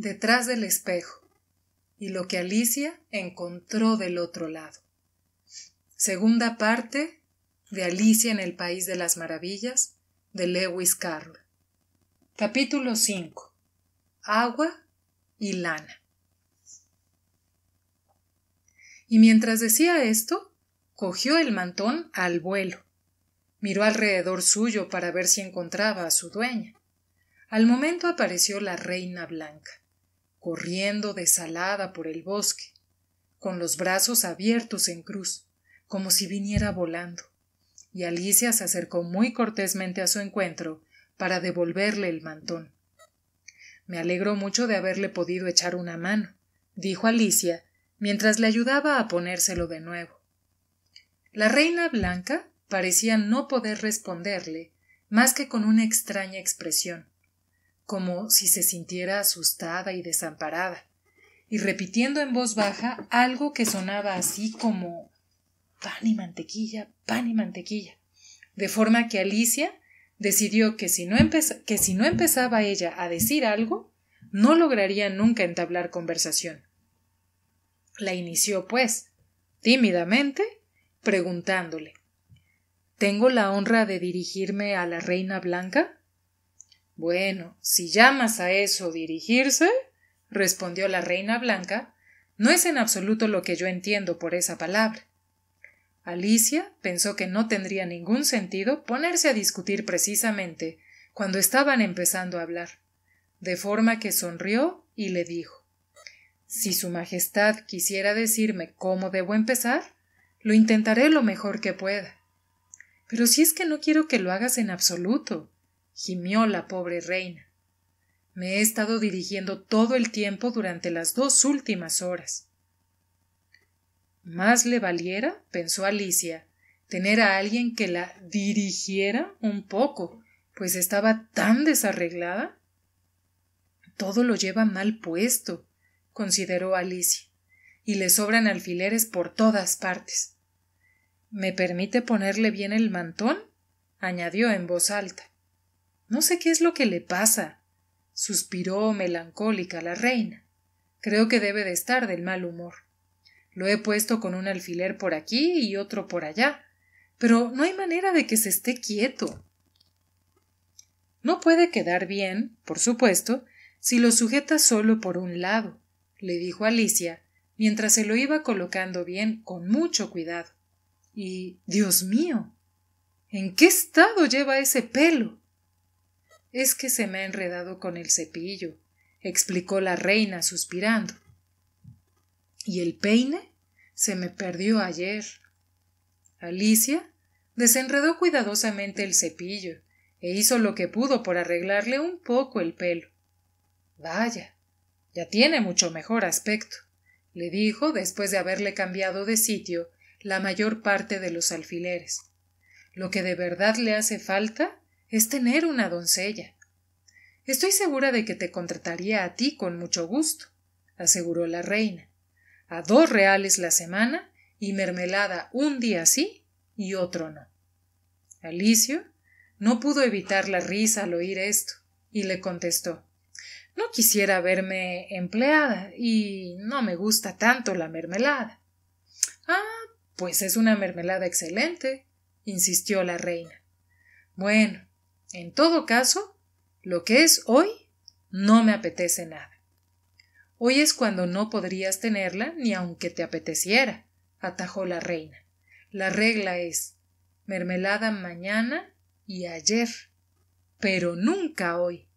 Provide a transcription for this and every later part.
detrás del espejo y lo que Alicia encontró del otro lado. Segunda parte de Alicia en el País de las Maravillas de Lewis Carroll. Capítulo 5. Agua y lana. Y mientras decía esto, cogió el mantón al vuelo. Miró alrededor suyo para ver si encontraba a su dueña. Al momento apareció la reina blanca corriendo desalada por el bosque, con los brazos abiertos en cruz, como si viniera volando, y Alicia se acercó muy cortésmente a su encuentro para devolverle el mantón. Me alegro mucho de haberle podido echar una mano, dijo Alicia, mientras le ayudaba a ponérselo de nuevo. La reina blanca parecía no poder responderle más que con una extraña expresión, como si se sintiera asustada y desamparada, y repitiendo en voz baja algo que sonaba así como pan y mantequilla, pan y mantequilla, de forma que Alicia decidió que si no, empezaba ella a decir algo, no lograría nunca entablar conversación. La inició, pues, tímidamente, preguntándole ¿Tengo la honra de dirigirme a la Reina Blanca? Bueno, si llamas a eso dirigirse, respondió la reina blanca, no es en absoluto lo que yo entiendo por esa palabra. Alicia pensó que no tendría ningún sentido ponerse a discutir precisamente cuando estaban empezando a hablar, de forma que sonrió y le dijo Si Su Majestad quisiera decirme cómo debo empezar, lo intentaré lo mejor que pueda. Pero si es que no quiero que lo hagas en absoluto, gimió la pobre reina. Me he estado dirigiendo todo el tiempo durante las dos últimas horas. Más le valiera, pensó Alicia, tener a alguien que la dirigiera un poco, pues estaba tan desarreglada. Todo lo lleva mal puesto, consideró Alicia, y le sobran alfileres por todas partes. ¿Me permite ponerle bien el mantón? añadió en voz alta. No sé qué es lo que le pasa. suspiró melancólica la reina. Creo que debe de estar del mal humor. Lo he puesto con un alfiler por aquí y otro por allá, pero no hay manera de que se esté quieto. No puede quedar bien, por supuesto, si lo sujeta solo por un lado, le dijo Alicia, mientras se lo iba colocando bien con mucho cuidado. Y, Dios mío, ¿en qué estado lleva ese pelo? Es que se me ha enredado con el cepillo, explicó la reina suspirando. ¿Y el peine? Se me perdió ayer. Alicia desenredó cuidadosamente el cepillo e hizo lo que pudo por arreglarle un poco el pelo. Vaya, ya tiene mucho mejor aspecto, le dijo después de haberle cambiado de sitio la mayor parte de los alfileres. Lo que de verdad le hace falta es tener una doncella. Estoy segura de que te contrataría a ti con mucho gusto, aseguró la reina. A dos reales la semana y mermelada un día sí y otro no. Alicio no pudo evitar la risa al oír esto y le contestó No quisiera verme empleada y no me gusta tanto la mermelada. Ah, pues es una mermelada excelente, insistió la reina. Bueno, en todo caso, lo que es hoy no me apetece nada. Hoy es cuando no podrías tenerla ni aunque te apeteciera, atajó la reina. La regla es mermelada mañana y ayer, pero nunca hoy.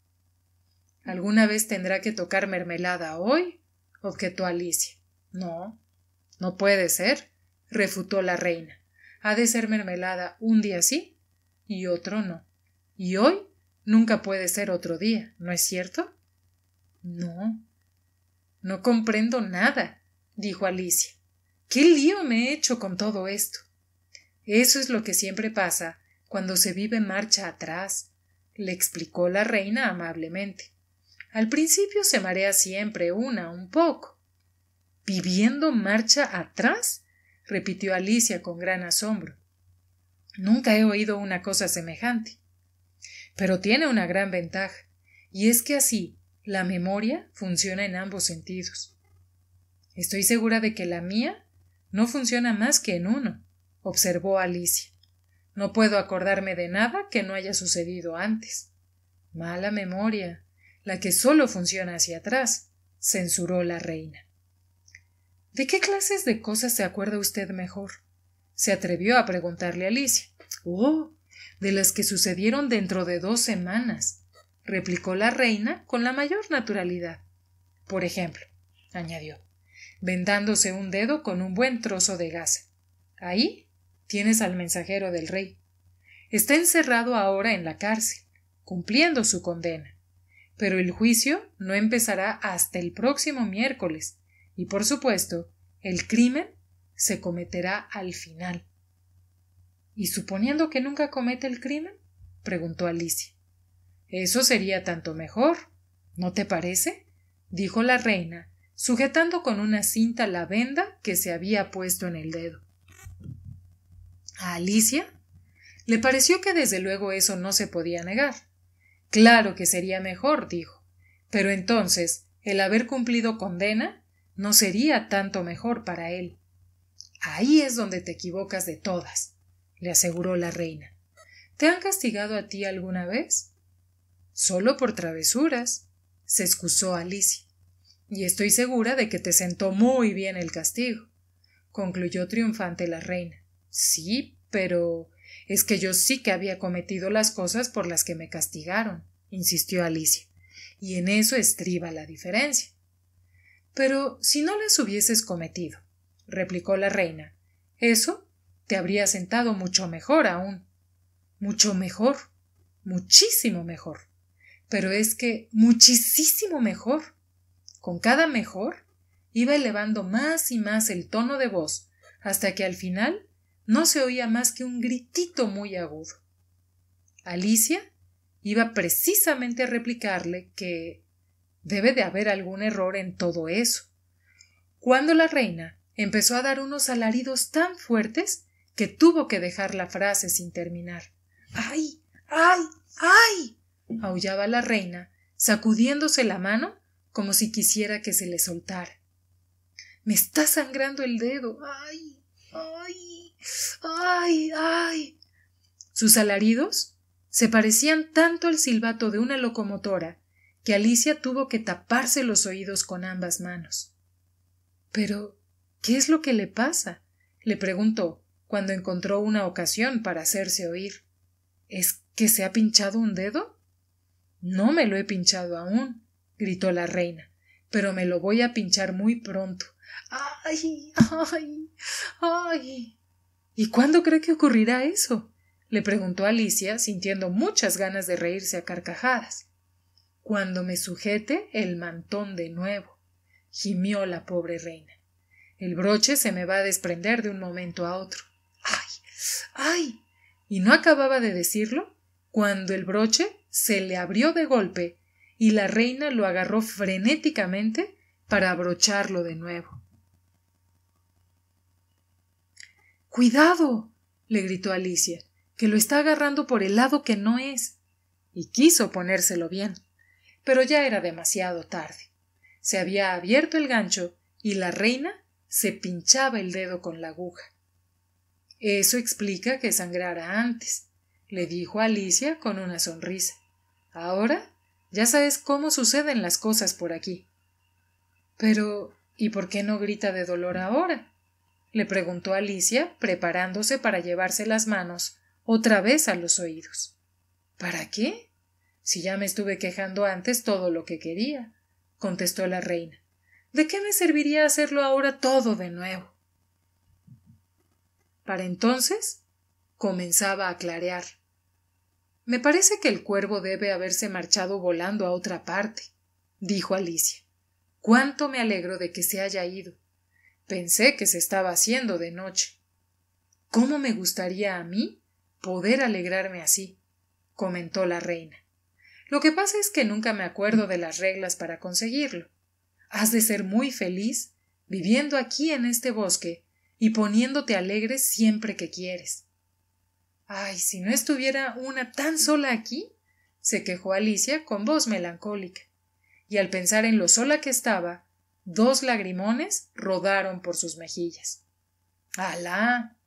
¿Alguna vez tendrá que tocar mermelada hoy? objetó Alicia. No, no puede ser, refutó la reina. Ha de ser mermelada un día sí y otro no. Y hoy nunca puede ser otro día, ¿no es cierto? No. No comprendo nada, dijo Alicia. ¿Qué lío me he hecho con todo esto? Eso es lo que siempre pasa cuando se vive marcha atrás, le explicó la reina amablemente. Al principio se marea siempre una un poco. ¿Viviendo marcha atrás? repitió Alicia con gran asombro. Nunca he oído una cosa semejante. Pero tiene una gran ventaja, y es que así la memoria funciona en ambos sentidos. Estoy segura de que la mía no funciona más que en uno, observó Alicia. No puedo acordarme de nada que no haya sucedido antes. Mala memoria, la que solo funciona hacia atrás, censuró la reina. ¿De qué clases de cosas se acuerda usted mejor? se atrevió a preguntarle Alicia. Oh, de las que sucedieron dentro de dos semanas, replicó la reina con la mayor naturalidad. Por ejemplo, añadió, vendándose un dedo con un buen trozo de gas. Ahí tienes al mensajero del rey. Está encerrado ahora en la cárcel, cumpliendo su condena. Pero el juicio no empezará hasta el próximo miércoles, y por supuesto, el crimen se cometerá al final. ¿Y suponiendo que nunca comete el crimen? preguntó Alicia. Eso sería tanto mejor. ¿No te parece? dijo la reina, sujetando con una cinta la venda que se había puesto en el dedo. ¿A Alicia? Le pareció que desde luego eso no se podía negar. Claro que sería mejor, dijo. Pero entonces, el haber cumplido condena no sería tanto mejor para él. Ahí es donde te equivocas de todas le aseguró la reina. ¿Te han castigado a ti alguna vez? Solo por travesuras, se excusó Alicia. Y estoy segura de que te sentó muy bien el castigo, concluyó triunfante la reina. Sí, pero es que yo sí que había cometido las cosas por las que me castigaron, insistió Alicia. Y en eso estriba la diferencia. Pero si no las hubieses cometido, replicó la reina, eso te habría sentado mucho mejor aún. Mucho mejor. Muchísimo mejor. Pero es que muchísimo mejor. Con cada mejor iba elevando más y más el tono de voz, hasta que al final no se oía más que un gritito muy agudo. Alicia iba precisamente a replicarle que debe de haber algún error en todo eso. Cuando la reina empezó a dar unos alaridos tan fuertes que tuvo que dejar la frase sin terminar. ¡Ay! ¡Ay! ¡Ay! aullaba la reina, sacudiéndose la mano como si quisiera que se le soltara. Me está sangrando el dedo. ¡Ay! ¡Ay! ¡Ay! ¡Ay! Sus alaridos se parecían tanto al silbato de una locomotora que Alicia tuvo que taparse los oídos con ambas manos. Pero, ¿qué es lo que le pasa? le preguntó, cuando encontró una ocasión para hacerse oír. ¿Es que se ha pinchado un dedo? No me lo he pinchado aún, gritó la reina, pero me lo voy a pinchar muy pronto. ¡Ay! ¡Ay! ¡Ay! ¿Y cuándo cree que ocurrirá eso? le preguntó Alicia, sintiendo muchas ganas de reírse a carcajadas. Cuando me sujete el mantón de nuevo, gimió la pobre reina. El broche se me va a desprender de un momento a otro. ¡Ay! Y no acababa de decirlo cuando el broche se le abrió de golpe y la reina lo agarró frenéticamente para abrocharlo de nuevo. Cuidado. le gritó Alicia, que lo está agarrando por el lado que no es. Y quiso ponérselo bien. Pero ya era demasiado tarde. Se había abierto el gancho y la reina se pinchaba el dedo con la aguja. Eso explica que sangrara antes, le dijo Alicia con una sonrisa. Ahora ya sabes cómo suceden las cosas por aquí. Pero ¿y por qué no grita de dolor ahora? le preguntó Alicia, preparándose para llevarse las manos otra vez a los oídos. ¿Para qué? Si ya me estuve quejando antes todo lo que quería, contestó la reina. ¿De qué me serviría hacerlo ahora todo de nuevo? Para entonces comenzaba a clarear. Me parece que el cuervo debe haberse marchado volando a otra parte, dijo Alicia. Cuánto me alegro de que se haya ido. Pensé que se estaba haciendo de noche. ¿Cómo me gustaría a mí poder alegrarme así? comentó la reina. Lo que pasa es que nunca me acuerdo de las reglas para conseguirlo. Has de ser muy feliz viviendo aquí en este bosque y poniéndote alegre siempre que quieres. Ay, si no estuviera una tan sola aquí, se quejó Alicia con voz melancólica, y al pensar en lo sola que estaba, dos lagrimones rodaron por sus mejillas. Alá.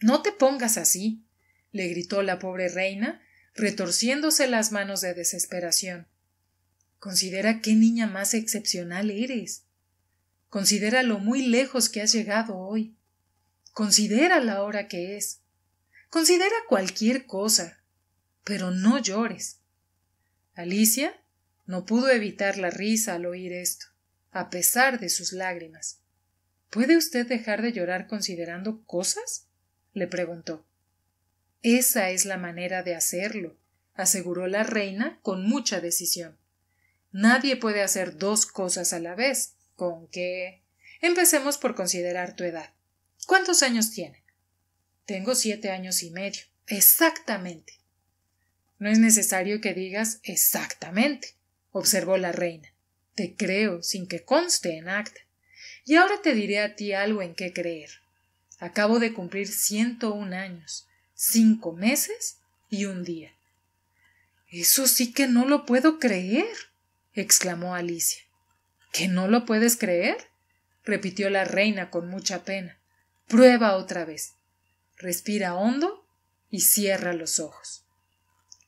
No te pongas así, le gritó la pobre reina, retorciéndose las manos de desesperación. Considera qué niña más excepcional eres. Considera lo muy lejos que has llegado hoy. Considera la hora que es. Considera cualquier cosa, pero no llores. Alicia no pudo evitar la risa al oír esto, a pesar de sus lágrimas. ¿Puede usted dejar de llorar considerando cosas? le preguntó. Esa es la manera de hacerlo, aseguró la reina con mucha decisión. Nadie puede hacer dos cosas a la vez, con que. Empecemos por considerar tu edad. ¿Cuántos años tiene? Tengo siete años y medio. Exactamente. No es necesario que digas exactamente, observó la reina. Te creo sin que conste en acta. Y ahora te diré a ti algo en qué creer. Acabo de cumplir ciento un años, cinco meses y un día. Eso sí que no lo puedo creer, exclamó Alicia. ¿Que no lo puedes creer? repitió la reina con mucha pena. Prueba otra vez. Respira hondo y cierra los ojos.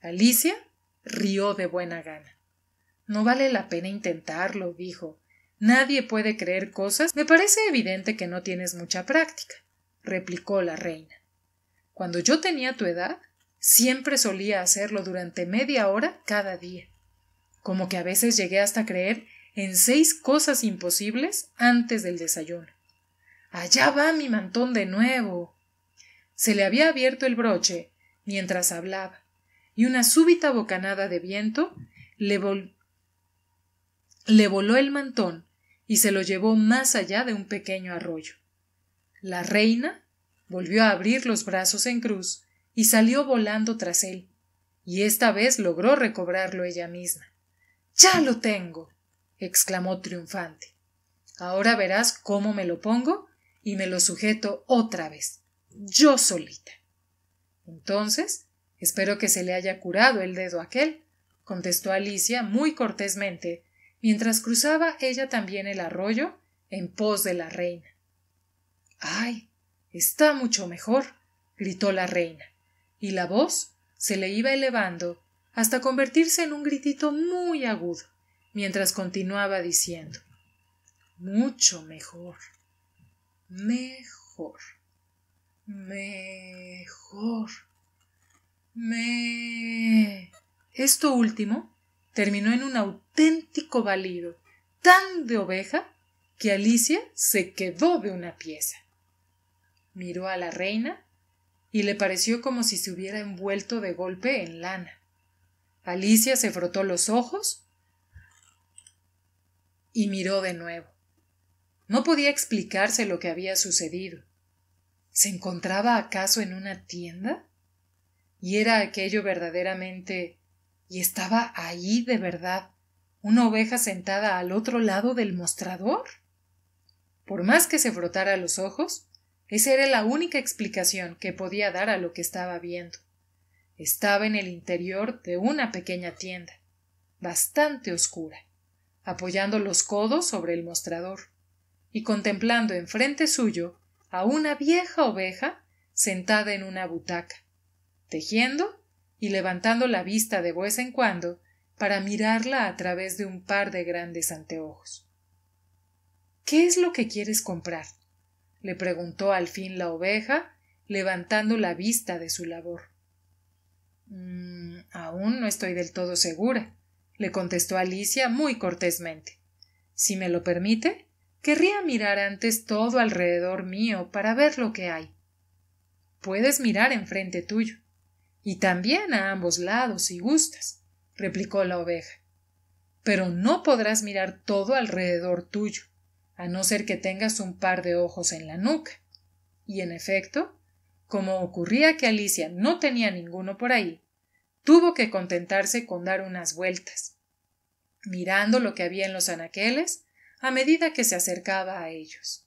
Alicia rió de buena gana. No vale la pena intentarlo, dijo. Nadie puede creer cosas. Me parece evidente que no tienes mucha práctica, replicó la reina. Cuando yo tenía tu edad, siempre solía hacerlo durante media hora cada día. Como que a veces llegué hasta creer en seis cosas imposibles antes del desayuno. Allá va mi mantón de nuevo. Se le había abierto el broche mientras hablaba, y una súbita bocanada de viento le, le voló el mantón y se lo llevó más allá de un pequeño arroyo. La reina volvió a abrir los brazos en cruz y salió volando tras él, y esta vez logró recobrarlo ella misma. Ya lo tengo. exclamó triunfante. Ahora verás cómo me lo pongo y me lo sujeto otra vez, yo solita. Entonces, espero que se le haya curado el dedo aquel, contestó Alicia muy cortésmente, mientras cruzaba ella también el arroyo en pos de la reina. Ay, está mucho mejor, gritó la reina, y la voz se le iba elevando hasta convertirse en un gritito muy agudo, mientras continuaba diciendo Mucho mejor mejor, mejor, me. Esto último terminó en un auténtico balido, tan de oveja que Alicia se quedó de una pieza. Miró a la reina y le pareció como si se hubiera envuelto de golpe en lana. Alicia se frotó los ojos y miró de nuevo. No podía explicarse lo que había sucedido. ¿Se encontraba acaso en una tienda? ¿Y era aquello verdaderamente y estaba ahí de verdad una oveja sentada al otro lado del mostrador? Por más que se frotara los ojos, esa era la única explicación que podía dar a lo que estaba viendo. Estaba en el interior de una pequeña tienda, bastante oscura, apoyando los codos sobre el mostrador y contemplando enfrente suyo a una vieja oveja sentada en una butaca, tejiendo y levantando la vista de vez en cuando para mirarla a través de un par de grandes anteojos. ¿Qué es lo que quieres comprar? le preguntó al fin la oveja, levantando la vista de su labor. Mm, aún no estoy del todo segura, le contestó Alicia muy cortésmente. Si me lo permite, Querría mirar antes todo alrededor mío para ver lo que hay. Puedes mirar enfrente tuyo, y también a ambos lados si gustas, replicó la oveja. Pero no podrás mirar todo alrededor tuyo, a no ser que tengas un par de ojos en la nuca. Y en efecto, como ocurría que Alicia no tenía ninguno por ahí, tuvo que contentarse con dar unas vueltas, mirando lo que había en los anaqueles, a medida que se acercaba a ellos.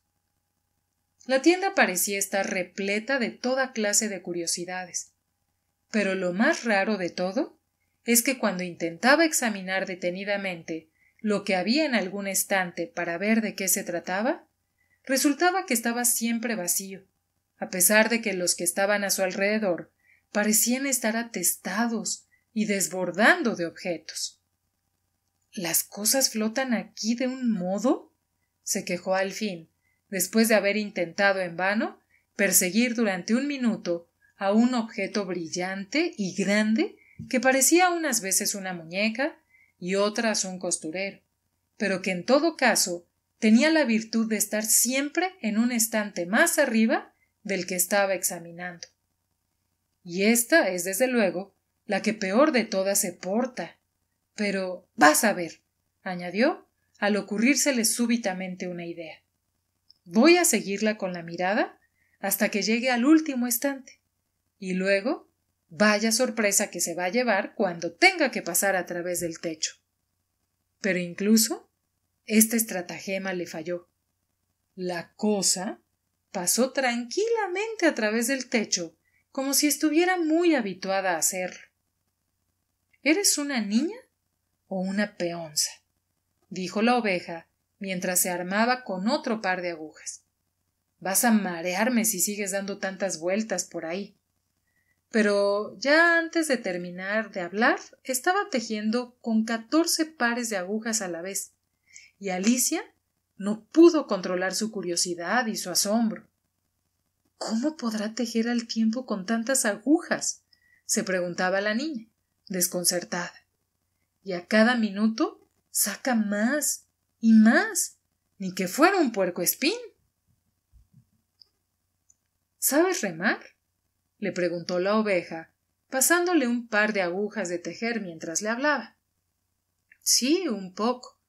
La tienda parecía estar repleta de toda clase de curiosidades. Pero lo más raro de todo es que cuando intentaba examinar detenidamente lo que había en algún estante para ver de qué se trataba, resultaba que estaba siempre vacío, a pesar de que los que estaban a su alrededor parecían estar atestados y desbordando de objetos. ¿Las cosas flotan aquí de un modo? se quejó al fin, después de haber intentado en vano perseguir durante un minuto a un objeto brillante y grande que parecía unas veces una muñeca y otras un costurero, pero que en todo caso tenía la virtud de estar siempre en un estante más arriba del que estaba examinando. Y esta es, desde luego, la que peor de todas se porta, pero vas a ver, añadió, al ocurrírsele súbitamente una idea. Voy a seguirla con la mirada hasta que llegue al último estante. Y luego, vaya sorpresa que se va a llevar cuando tenga que pasar a través del techo. Pero incluso este estratagema le falló. La cosa pasó tranquilamente a través del techo, como si estuviera muy habituada a hacerlo. ¿Eres una niña? o una peonza, dijo la oveja mientras se armaba con otro par de agujas. Vas a marearme si sigues dando tantas vueltas por ahí. Pero ya antes de terminar de hablar, estaba tejiendo con catorce pares de agujas a la vez, y Alicia no pudo controlar su curiosidad y su asombro. ¿Cómo podrá tejer al tiempo con tantas agujas? se preguntaba la niña, desconcertada y a cada minuto saca más y más, ni que fuera un puerco espín. ¿Sabes remar? le preguntó la oveja, pasándole un par de agujas de tejer mientras le hablaba. Sí, un poco,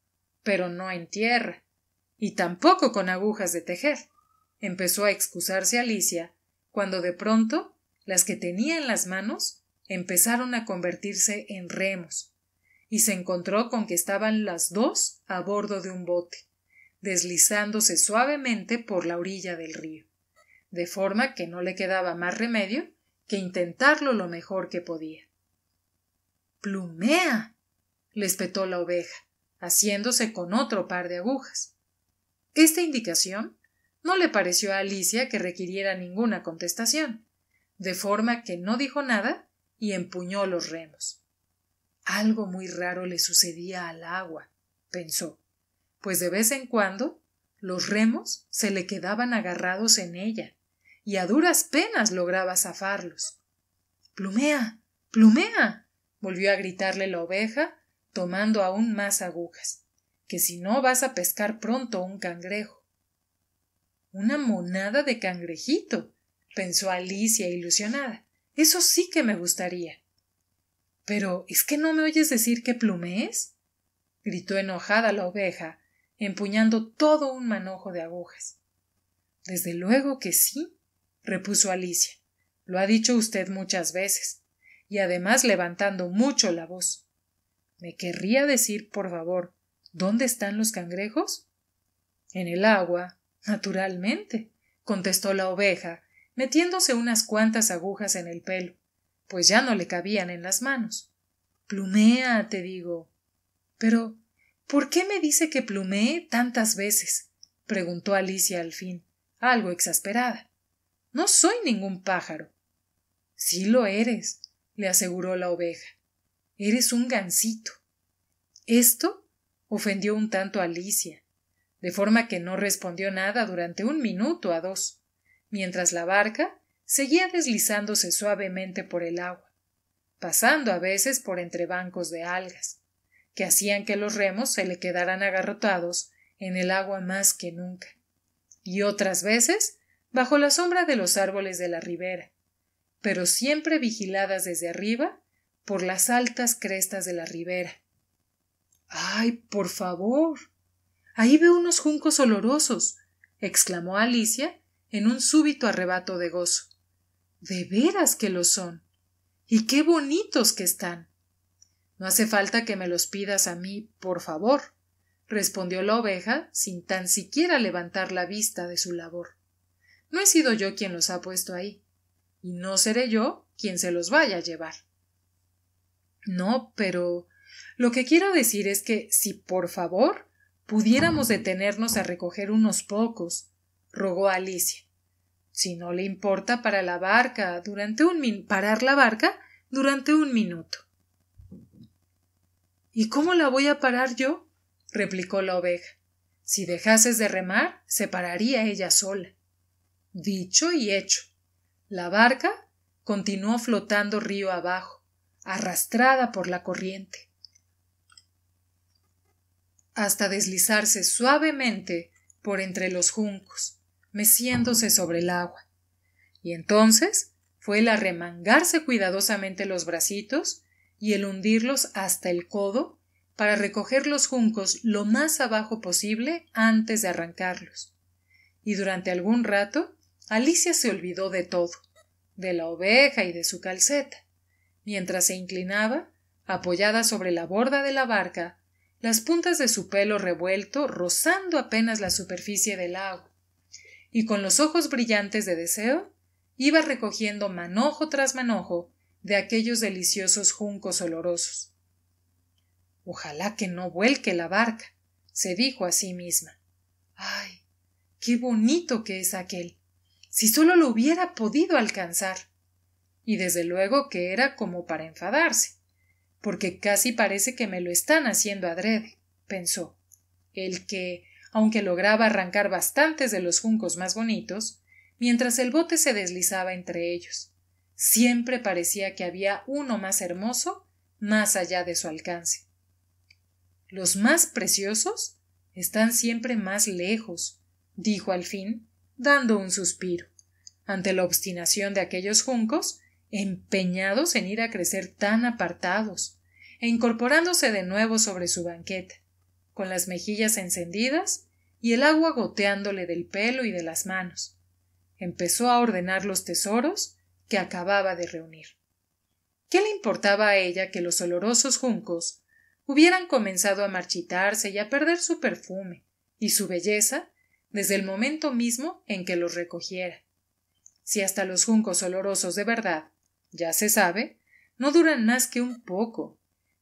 pero no en tierra, y tampoco con agujas de tejer, empezó a excusarse Alicia, cuando de pronto las que tenía en las manos empezaron a convertirse en remos, y se encontró con que estaban las dos a bordo de un bote, deslizándose suavemente por la orilla del río, de forma que no le quedaba más remedio que intentarlo lo mejor que podía. Plumea. le espetó la oveja, haciéndose con otro par de agujas. Esta indicación no le pareció a Alicia que requiriera ninguna contestación, de forma que no dijo nada y empuñó los remos. Algo muy raro le sucedía al agua, pensó, pues de vez en cuando los remos se le quedaban agarrados en ella, y a duras penas lograba zafarlos. Plumea. Plumea. volvió a gritarle la oveja, tomando aún más agujas, que si no vas a pescar pronto un cangrejo. Una monada de cangrejito, pensó Alicia ilusionada. Eso sí que me gustaría. ¿Pero es que no me oyes decir que plume es? gritó enojada la oveja, empuñando todo un manojo de agujas. Desde luego que sí, repuso Alicia. Lo ha dicho usted muchas veces, y además levantando mucho la voz. ¿Me querría decir, por favor, dónde están los cangrejos? En el agua, naturalmente, contestó la oveja, metiéndose unas cuantas agujas en el pelo pues ya no le cabían en las manos. Plumea, te digo. Pero, ¿por qué me dice que plumee tantas veces? preguntó Alicia al fin, algo exasperada. No soy ningún pájaro. Sí lo eres, le aseguró la oveja. Eres un gansito. Esto ofendió un tanto a Alicia, de forma que no respondió nada durante un minuto a dos, mientras la barca seguía deslizándose suavemente por el agua, pasando a veces por entre bancos de algas, que hacían que los remos se le quedaran agarrotados en el agua más que nunca, y otras veces bajo la sombra de los árboles de la ribera, pero siempre vigiladas desde arriba por las altas crestas de la ribera. ¡Ay, por favor! Ahí veo unos juncos olorosos, exclamó Alicia en un súbito arrebato de gozo. De veras que lo son. Y qué bonitos que están. No hace falta que me los pidas a mí, por favor, respondió la oveja, sin tan siquiera levantar la vista de su labor. No he sido yo quien los ha puesto ahí, y no seré yo quien se los vaya a llevar. No, pero lo que quiero decir es que si por favor pudiéramos detenernos a recoger unos pocos, rogó Alicia si no le importa para la barca durante un min parar la barca durante un minuto. ¿Y cómo la voy a parar yo? replicó la oveja. Si dejases de remar, se pararía ella sola. Dicho y hecho. La barca continuó flotando río abajo, arrastrada por la corriente, hasta deslizarse suavemente por entre los juncos meciéndose sobre el agua. Y entonces fue el arremangarse cuidadosamente los bracitos y el hundirlos hasta el codo para recoger los juncos lo más abajo posible antes de arrancarlos. Y durante algún rato Alicia se olvidó de todo, de la oveja y de su calceta, mientras se inclinaba, apoyada sobre la borda de la barca, las puntas de su pelo revuelto rozando apenas la superficie del agua, y con los ojos brillantes de deseo iba recogiendo manojo tras manojo de aquellos deliciosos juncos olorosos. Ojalá que no vuelque la barca, se dijo a sí misma. ¡Ay! ¡Qué bonito que es aquel! Si solo lo hubiera podido alcanzar. Y desde luego que era como para enfadarse, porque casi parece que me lo están haciendo adrede, pensó. El que aunque lograba arrancar bastantes de los juncos más bonitos, mientras el bote se deslizaba entre ellos. Siempre parecía que había uno más hermoso más allá de su alcance. Los más preciosos están siempre más lejos, dijo al fin, dando un suspiro, ante la obstinación de aquellos juncos, empeñados en ir a crecer tan apartados, e incorporándose de nuevo sobre su banqueta, con las mejillas encendidas y el agua goteándole del pelo y de las manos. Empezó a ordenar los tesoros que acababa de reunir. ¿Qué le importaba a ella que los olorosos juncos hubieran comenzado a marchitarse y a perder su perfume y su belleza desde el momento mismo en que los recogiera? Si hasta los juncos olorosos de verdad, ya se sabe, no duran más que un poco,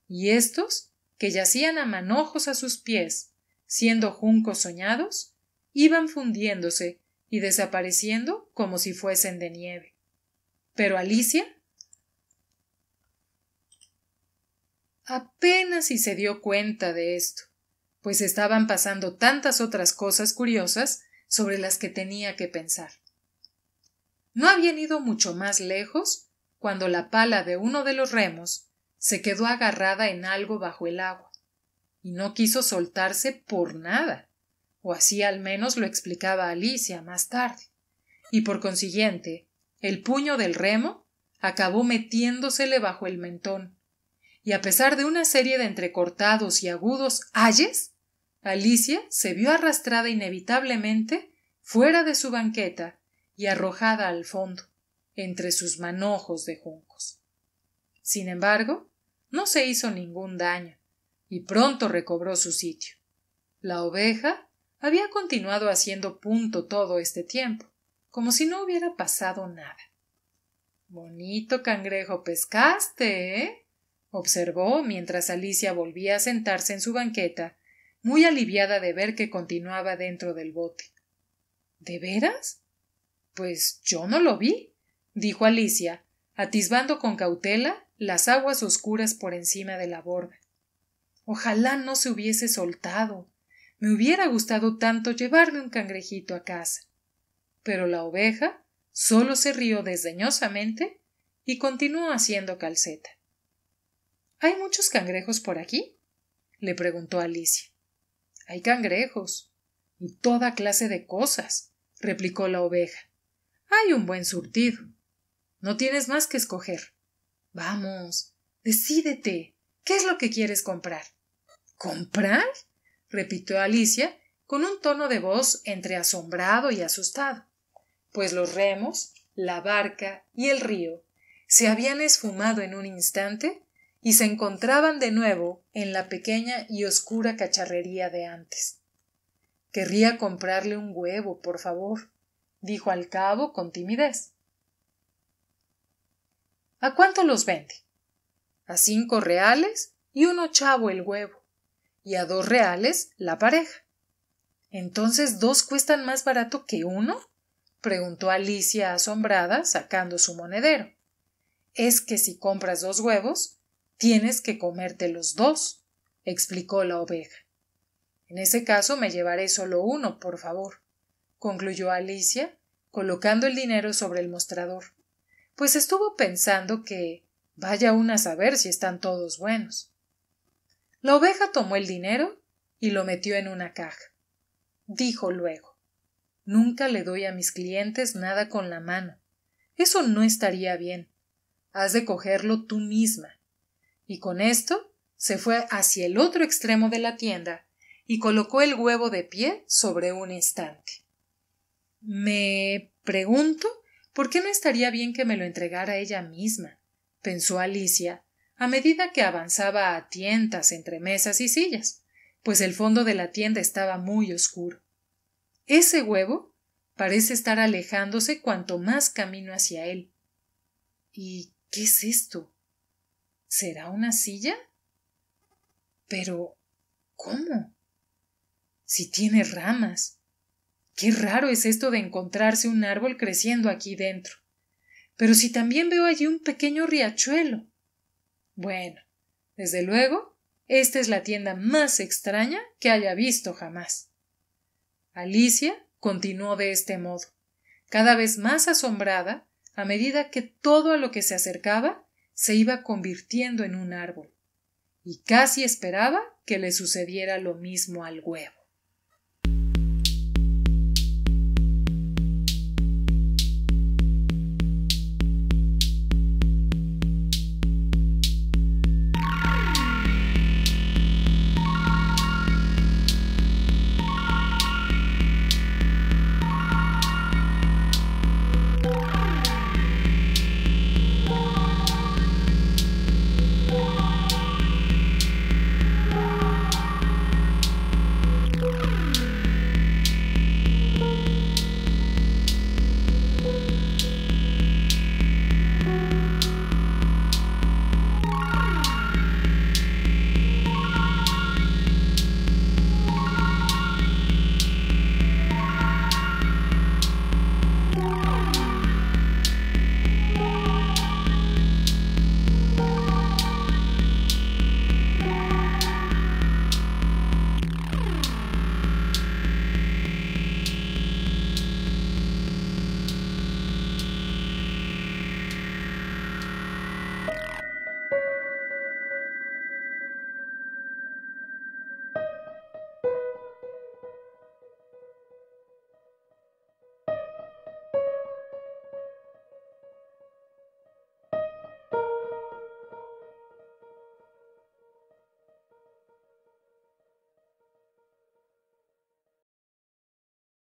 y estos que yacían a manojos a sus pies, siendo juncos soñados, iban fundiéndose y desapareciendo como si fuesen de nieve. Pero Alicia apenas si se dio cuenta de esto, pues estaban pasando tantas otras cosas curiosas sobre las que tenía que pensar. No habían ido mucho más lejos cuando la pala de uno de los remos se quedó agarrada en algo bajo el agua, y no quiso soltarse por nada, o así al menos lo explicaba Alicia más tarde, y por consiguiente, el puño del remo acabó metiéndosele bajo el mentón, y a pesar de una serie de entrecortados y agudos ayes, Alicia se vio arrastrada inevitablemente fuera de su banqueta y arrojada al fondo, entre sus manojos de juncos. Sin embargo, no se hizo ningún daño, y pronto recobró su sitio. La oveja había continuado haciendo punto todo este tiempo, como si no hubiera pasado nada. Bonito cangrejo pescaste, ¿eh? observó mientras Alicia volvía a sentarse en su banqueta, muy aliviada de ver que continuaba dentro del bote. ¿De veras? Pues yo no lo vi, dijo Alicia, atisbando con cautela las aguas oscuras por encima de la borda. Ojalá no se hubiese soltado. Me hubiera gustado tanto llevarme un cangrejito a casa. Pero la oveja solo se rió desdeñosamente y continuó haciendo calceta. ¿Hay muchos cangrejos por aquí? le preguntó Alicia. Hay cangrejos y toda clase de cosas, replicó la oveja. Hay un buen surtido. No tienes más que escoger. Vamos, decídete. ¿Qué es lo que quieres comprar? ¿Comprar? repitió Alicia con un tono de voz entre asombrado y asustado, pues los remos, la barca y el río se habían esfumado en un instante y se encontraban de nuevo en la pequeña y oscura cacharrería de antes. Querría comprarle un huevo, por favor, dijo al cabo con timidez. ¿A cuánto los vende? A cinco reales y uno chavo el huevo, y a dos reales la pareja. ¿Entonces dos cuestan más barato que uno? preguntó Alicia asombrada, sacando su monedero. Es que si compras dos huevos, tienes que comerte los dos, explicó la oveja. En ese caso me llevaré solo uno, por favor, concluyó Alicia, colocando el dinero sobre el mostrador pues estuvo pensando que vaya una a saber si están todos buenos. La oveja tomó el dinero y lo metió en una caja. Dijo luego Nunca le doy a mis clientes nada con la mano. Eso no estaría bien. Has de cogerlo tú misma. Y con esto se fue hacia el otro extremo de la tienda y colocó el huevo de pie sobre un estante. Me pregunto ¿Por qué no estaría bien que me lo entregara ella misma? pensó Alicia, a medida que avanzaba a tientas entre mesas y sillas, pues el fondo de la tienda estaba muy oscuro. Ese huevo parece estar alejándose cuanto más camino hacia él. ¿Y qué es esto? ¿Será una silla? Pero. ¿cómo? Si tiene ramas. Qué raro es esto de encontrarse un árbol creciendo aquí dentro. Pero si también veo allí un pequeño riachuelo. Bueno, desde luego, esta es la tienda más extraña que haya visto jamás. Alicia continuó de este modo, cada vez más asombrada a medida que todo a lo que se acercaba se iba convirtiendo en un árbol, y casi esperaba que le sucediera lo mismo al huevo.